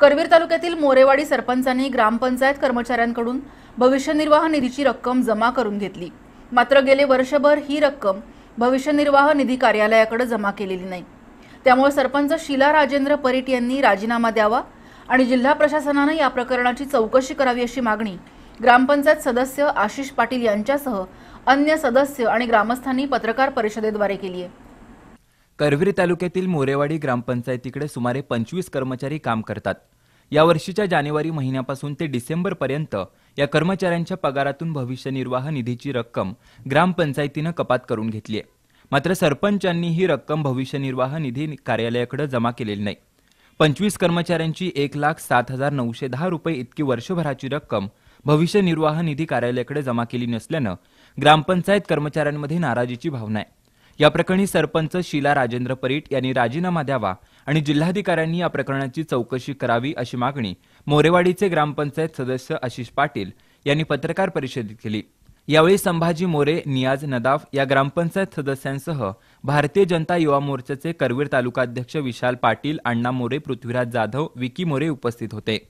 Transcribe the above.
करवीर तालुक्यातील मोरेवाडी सरपंचांनी ग्रामपंचायत कर्मचाऱ्यांकडून भविष्य निर्वाह निधीची रक्कम जमा करून घेतली मात्र गेले वर्षभर ही रक्कम भविष्य निर्वाह निधी कार्यालयाकडे जमा केलेली नाही त्यामुळे सरपंच शिला राजेंद्र परीट यांनी राजीनामा द्यावा आणि जिल्हा प्रशासनानं या प्रकरणाची चौकशी करावी अशी मागणी ग्रामपंचायत सदस्य आशिष पाटील यांच्यासह अन्य सदस्य आणि ग्रामस्थांनी पत्रकार परिषदेद्वारे केली आहे करवीर तालुक्यातील मोरेवाडी ग्रामपंचायतीकडे सुमारे पंचवीस कर्मचारी काम करतात या वर्षीच्या जानेवारी महिन्यापासून ते डिसेंबरपर्यंत या कर्मचाऱ्यांच्या पगारातून भविष्य निर्वाह निधीची रक्कम ग्रामपंचायतीनं कपात करून घेतली आहे मात्र सरपंचांनी ही रक्कम भविष्य निर्वाह निधी कार्यालयाकडे जमा केलेली नाही पंचवीस कर्मचाऱ्यांची एक लाख सात हजार नऊशे दहा रुपये इतकी वर्षभराची रक्कम भविष्य निर्वाह निधी कार्यालयाकडे जमा केली नसल्यानं ग्रामपंचायत कर्मचाऱ्यांमध्ये नाराजीची भावना आहे या प्रकरणी सरपंच शीला राजेंद्र परीट यांनी राजीनामा द्यावा आणि जिल्हाधिकाऱ्यांनी या प्रकरणाची चौकशी करावी अशी मागणी मोरेवाडीचे ग्रामपंचायत सदस्य आशिष पाटील यांनी पत्रकार परिषदेत केली यावेळी संभाजी मोरे नियाज नदाफ या ग्रामपंचायत सदस्यांसह भारतीय जनता युवा मोर्चाचे करवीर तालुकाध्यक्ष विशाल पाटील अण्णा मोरे पृथ्वीराज जाधव विकी मोरे उपस्थित होते